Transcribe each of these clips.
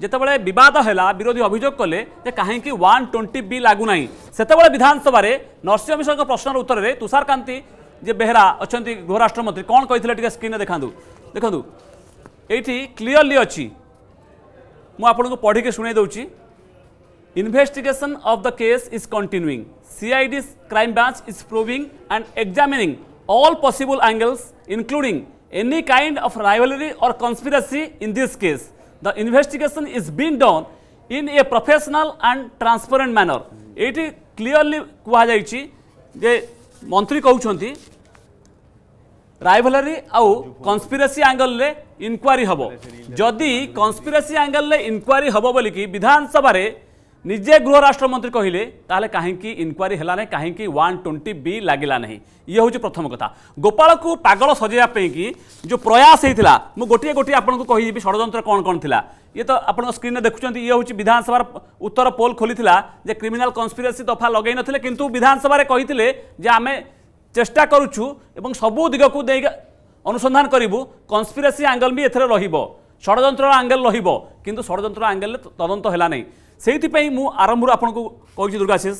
जिते बद है विरोधी अभोग कले कहीं वन ट्वेंटी बिल लगूना सेतबाद विधानसभा नरसिंह मिश्र प्रश्न उत्तर में तुषारकांति जे बेहरा अच्छा गृहराष्ट्रमंत्री कौन कही स्क्रीन देखा देखु ये क्लीयरली अच्छी मुझक पढ़ के शुणी दूँ investigation of the case is continuing C I D crime branch is proving and examining all possible angles including any kind of rivalry or conspiracy in this case the investigation is being done in a professional and transparent manner ଏଇଠି clearly କୁହାଯାଇଛି ଯେ ମନ୍ତ୍ରୀ କହୁଛନ୍ତି ରାଇଭାଲାରୀ ଆଉ କନ୍ସପିରେସି ଆଙ୍ଗଲରେ enquiry ହେବ ଯଦି କନ୍ସପିରେସି ଆଙ୍ଗଲରେ enquiry ହେବ ବୋଲିକି ବିଧାନସଭାରେ ନିଜେ ଗୃହ ରାଷ୍ଟ୍ରମନ୍ତ୍ରୀ କହିଲେ ତାହେଲେ କାହିଁକି ଇନକ୍ୱାରି ହେଲା ନାହିଁ କାହିଁକି ୱାନ୍ ଟ୍ୱେଣ୍ଟି ବି ଲାଗିଲା ନାହିଁ ଇଏ ହେଉଛି ପ୍ରଥମ କଥା ଗୋପାଳକୁ ପାଗଳ ସଜାଇବା ପାଇଁକି ଯେଉଁ ପ୍ରୟାସ ହେଇଥିଲା ମୁଁ ଗୋଟିଏ ଗୋଟିଏ ଆପଣଙ୍କୁ କହିଯିବି ଷଡ଼ଯନ୍ତ୍ର କ'ଣ କ'ଣ ଥିଲା ଇଏ ତ ଆପଣଙ୍କ ସ୍କ୍ରିନ୍ରେ ଦେଖୁଛନ୍ତି ଇଏ ହେଉଛି ବିଧାନସଭାର ଉତ୍ତର ପୋଲ୍ ଖୋଲିଥିଲା ଯେ କ୍ରିମିନାଲ କନ୍ସପିରେସି ଦଫା ଲଗାଇ ନଥିଲେ କିନ୍ତୁ ବିଧାନସଭାରେ କହିଥିଲେ ଯେ ଆମେ চেষ্টা করুছু এবং সবু দিগকু দেই অনুসন্ধান করবু কনস্পিরেসি আঙ্গেল বি এতে রহব ষড়যন্ত্রর আঙ্গেল রহব কিন্তু ষড়যন্ত্রর আঙ্গেল তদন্ত হেলা নাই সেইপাই মু আরম্ভর আপনার কী দুর্গাশিষ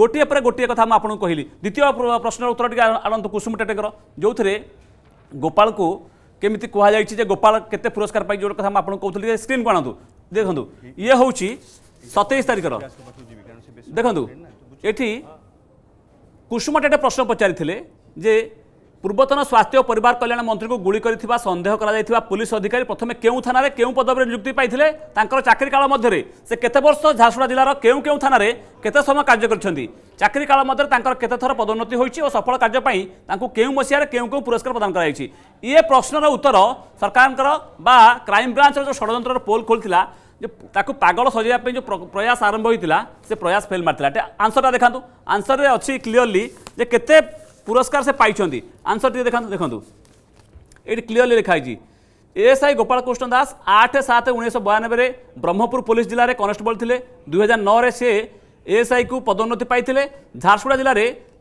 গোটিয়ে পরে গোটিয়ে কথা মু আপনার কহিলি দ্বিতীয় প্রশ্নর উত্তর টিকি আনন্তু কুসুম টেটেকর যে গোপালকু কেমিতি কুহযাই যে গোপাল কেতে পুরস্কার পাই যে কথা আপনার কৌলি স্ক্রিন কু আনতু দেখুন ইয়ে হচ্ছে সতেইশ তারিখর দেখুন এটি কুসুমা একটা প্রশ্ন পচারি যে পূর্বতন স্বাস্থ্য ও পরিবার কল্যাণ মন্ত্রীকে গুলি করে সন্দেহ করা পুলিশ অধিকারী প্রথমে কেউ থানার কেউ পদবী নিযুক্তি পাই তাঁর চাকরি কাল মধ্যে সে কত বর্ষ ঝারসুড়া জেলার কেউ কেউ থানার কত সময় কাজ করছেন চাকরি কাল মধ্যে তাঁর কত থর পদোন্নতি হয়েছে ও সফল কার্যপ্রাই তাঁকু কেউ মশিয়ার কেউ কেউ পুরস্কার প্রদান করা হয়েছে ইয়ে প্রশ্নর উত্তর সরকারঙ্কর বা ক্রাইম ব্রাঞ্চর যে ষড়যন্ত্রর পোল খোলি যে তাকে পাগল সজাইবা যে প্রয়াস আরম্ভ হয়েছিল সে প্রয়াস ফেল মারি আনসরটা দেখা আনসরের অ্লিয়রলি যে কত পুরস্কার সে পাইছেন আনসর টিকে দেখান দেখুন এটি ক্লিয়রলি লেখা হয়েছে এএসআই গোপালকৃষ্ণ দাস আঠ সাত উনিশশো বয়ানবে ব্রহ্মপুর পুলিশ জেলার কনস্টেবল লে দুই হাজার নয় সে এএসআই কু পদোন্নতি পাই ঝারসুগুড়া জেলার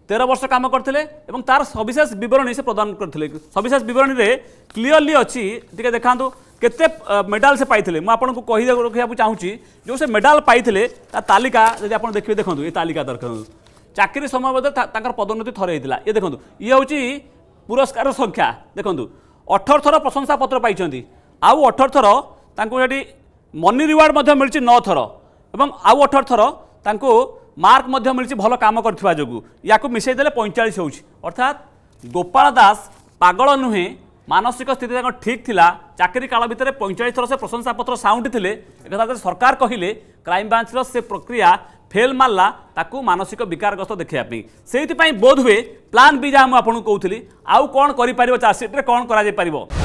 তের বর্ষ কাম করে এবং তার সবিশেষ বিবরণী সে প্রদান করে সবিশেষ বিবরণী ক্লিয়রলি অছি টিকে দেখান কেতে মেডাল সে পাই মু আপনার কই রাখা চাহুছি যে সে মেডাল পাই তালিকা যদি আপনার দেখবে দেখুন এই তালিকা দরকার ଚାକିରି ସମୟ ମଧ୍ୟ ତାଙ୍କର ପଦୋନ୍ନତି ଥରେ ହେଇଥିଲା ଇଏ ଦେଖନ୍ତୁ ଇଏ ହେଉଛି ପୁରସ୍କାର ସଂଖ୍ୟା ଦେଖନ୍ତୁ ଅଠର ଥର ପ୍ରଶଂସାପତ୍ର ପାଇଛନ୍ତି ଆଉ ଅଠର ଥର ତାଙ୍କୁ ସେଠି ମନି ରିୱାର୍ଡ଼ ମଧ୍ୟ ମିଳିଛି ନଅ ଥର ଏବଂ ଆଉ ଅଠର ଥର ତାଙ୍କୁ ମାର୍କ ମଧ୍ୟ ମିଳିଛି ଭଲ କାମ କରିଥିବା ଯୋଗୁଁ ୟାକୁ ମିଶାଇ ଦେଲେ ପଇଁଚାଳିଶ ହେଉଛି ଅର୍ଥାତ୍ ଗୋପାଳ ଦାସ ପାଗଳ ନୁହେଁ ମାନସିକ ସ୍ଥିତି ତାଙ୍କ ଠିକ୍ ଥିଲା ଚାକିରି କାଳ ଭିତରେ ପଇଁଚାଳିଶ ଥର ସେ ପ୍ରଶଂସାପତ୍ର ସାଉଁଟିଥିଲେ ଏକଥା ସରକାର କହିଲେ କ୍ରାଇମବ୍ରାଞ୍ଚର ସେ ପ୍ରକ୍ରିୟା ଫେଲ୍ ମାରିଲା ତାକୁ ମାନସିକ ବିକାରଗ୍ରସ୍ତ ଦେଖାଇବା ପାଇଁ ସେଇଥିପାଇଁ ବୋଧ ହୁଏ ପ୍ଲାନ୍ ବି ଯାହା ମୁଁ ଆପଣଙ୍କୁ କହୁଥିଲି ଆଉ କ'ଣ କରିପାରିବ ଚାର୍ଜସିଟ୍ରେ କ'ଣ କରାଯାଇପାରିବ